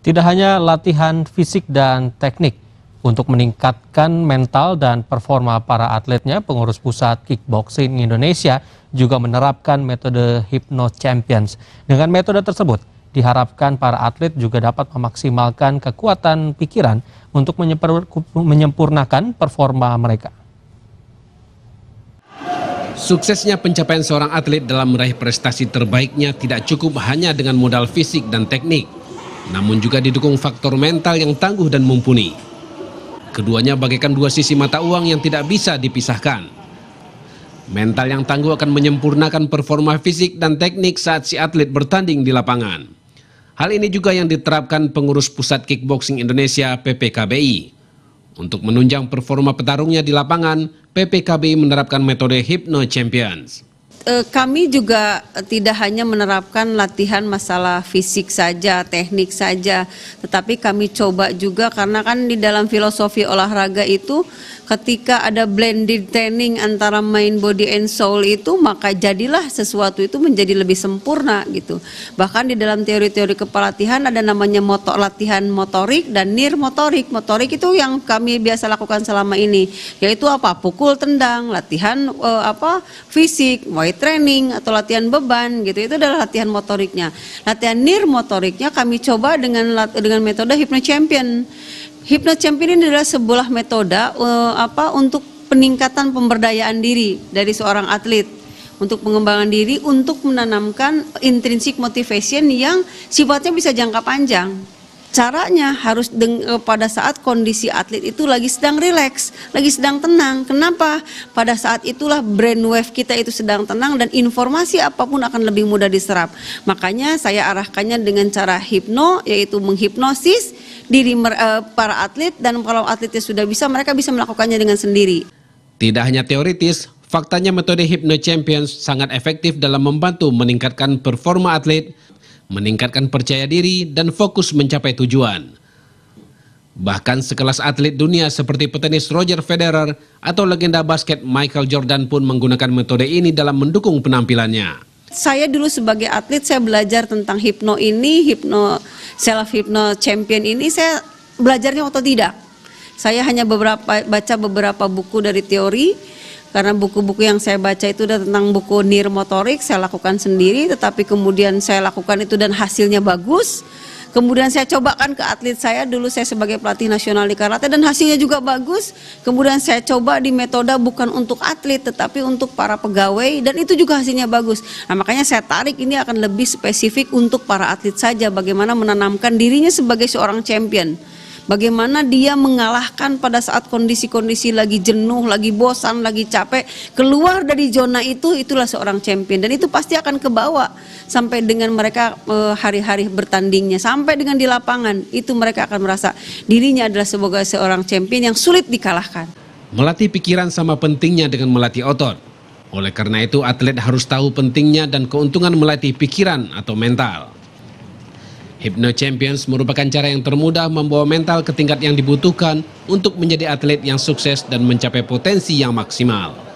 Tidak hanya latihan fisik dan teknik, untuk meningkatkan mental dan performa para atletnya, pengurus pusat kickboxing Indonesia juga menerapkan metode Hypno Champions. Dengan metode tersebut, diharapkan para atlet juga dapat memaksimalkan kekuatan pikiran untuk menyempurnakan performa mereka. Suksesnya pencapaian seorang atlet dalam meraih prestasi terbaiknya tidak cukup hanya dengan modal fisik dan teknik namun juga didukung faktor mental yang tangguh dan mumpuni. Keduanya bagaikan dua sisi mata uang yang tidak bisa dipisahkan. Mental yang tangguh akan menyempurnakan performa fisik dan teknik saat si atlet bertanding di lapangan. Hal ini juga yang diterapkan pengurus Pusat Kickboxing Indonesia PPKBI. Untuk menunjang performa petarungnya di lapangan, PPKBI menerapkan metode Hypno Champions. Eh, kami juga eh, tidak hanya menerapkan latihan masalah fisik saja, teknik saja, tetapi kami coba juga karena kan di dalam filosofi olahraga itu ketika ada blended training antara main body and soul itu maka jadilah sesuatu itu menjadi lebih sempurna gitu. Bahkan di dalam teori-teori kepelatihan ada namanya motor latihan motorik dan nir motorik. Motorik itu yang kami biasa lakukan selama ini yaitu apa? pukul tendang, latihan uh, apa? fisik, weight training atau latihan beban gitu itu adalah latihan motoriknya latihan nir motoriknya kami coba dengan dengan metode hypno champion hypno champion ini adalah sebuah metode uh, apa untuk peningkatan pemberdayaan diri dari seorang atlet untuk pengembangan diri untuk menanamkan intrinsik motivation yang sifatnya bisa jangka panjang Caranya harus deng eh, pada saat kondisi atlet itu lagi sedang rileks, lagi sedang tenang. Kenapa? Pada saat itulah brainwave kita itu sedang tenang dan informasi apapun akan lebih mudah diserap. Makanya saya arahkannya dengan cara hipno, yaitu menghipnosis diri eh, para atlet dan kalau atletnya sudah bisa, mereka bisa melakukannya dengan sendiri. Tidak hanya teoritis, faktanya metode hipno Champions sangat efektif dalam membantu meningkatkan performa atlet meningkatkan percaya diri, dan fokus mencapai tujuan. Bahkan sekelas atlet dunia seperti petenis Roger Federer atau legenda basket Michael Jordan pun menggunakan metode ini dalam mendukung penampilannya. Saya dulu sebagai atlet saya belajar tentang hipno ini, hipno self hipno champion ini saya belajarnya otodidak. Saya hanya beberapa baca beberapa buku dari teori karena buku-buku yang saya baca itu udah tentang buku nir motorik, saya lakukan sendiri tetapi kemudian saya lakukan itu dan hasilnya bagus kemudian saya cobakan ke atlet saya dulu saya sebagai pelatih nasional di karate dan hasilnya juga bagus kemudian saya coba di metode bukan untuk atlet tetapi untuk para pegawai dan itu juga hasilnya bagus nah makanya saya tarik ini akan lebih spesifik untuk para atlet saja bagaimana menanamkan dirinya sebagai seorang champion Bagaimana dia mengalahkan pada saat kondisi-kondisi lagi jenuh, lagi bosan, lagi capek, keluar dari zona itu itulah seorang champion dan itu pasti akan kebawa sampai dengan mereka eh, hari-hari bertandingnya, sampai dengan di lapangan itu mereka akan merasa dirinya adalah sebagai seorang champion yang sulit dikalahkan. Melatih pikiran sama pentingnya dengan melatih otot. Oleh karena itu atlet harus tahu pentingnya dan keuntungan melatih pikiran atau mental. Hipno Champions merupakan cara yang termudah membawa mental ke tingkat yang dibutuhkan untuk menjadi atlet yang sukses dan mencapai potensi yang maksimal.